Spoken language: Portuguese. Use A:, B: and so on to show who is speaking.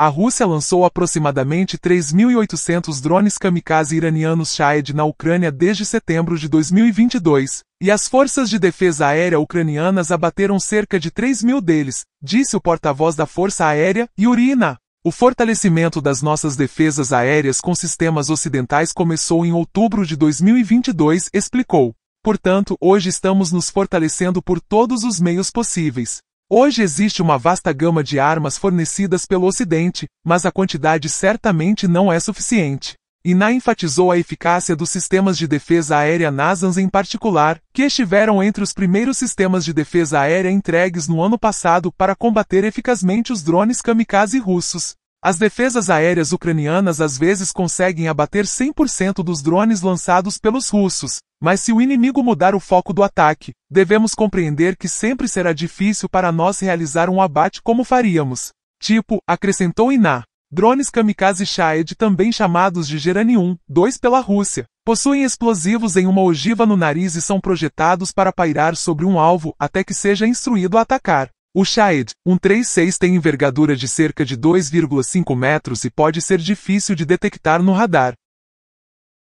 A: a Rússia lançou aproximadamente 3.800 drones kamikaze iranianos Shahed na Ucrânia desde setembro de 2022, e as forças de defesa aérea ucranianas abateram cerca de 3.000 deles, disse o porta-voz da Força Aérea, Yurina. O fortalecimento das nossas defesas aéreas com sistemas ocidentais começou em outubro de 2022, explicou. Portanto, hoje estamos nos fortalecendo por todos os meios possíveis. Hoje existe uma vasta gama de armas fornecidas pelo Ocidente, mas a quantidade certamente não é suficiente. Iná enfatizou a eficácia dos sistemas de defesa aérea NASAMS em particular, que estiveram entre os primeiros sistemas de defesa aérea entregues no ano passado para combater eficazmente os drones kamikaze russos. As defesas aéreas ucranianas às vezes conseguem abater 100% dos drones lançados pelos russos, mas se o inimigo mudar o foco do ataque, devemos compreender que sempre será difícil para nós realizar um abate como faríamos. Tipo, acrescentou Iná. Drones kamikaze Shahed, também chamados de Geranium, 2 pela Rússia, possuem explosivos em uma ogiva no nariz e são projetados para pairar sobre um alvo até que seja instruído a atacar. O Shaed 136 tem envergadura de cerca de 2,5 metros e pode ser difícil de detectar no radar,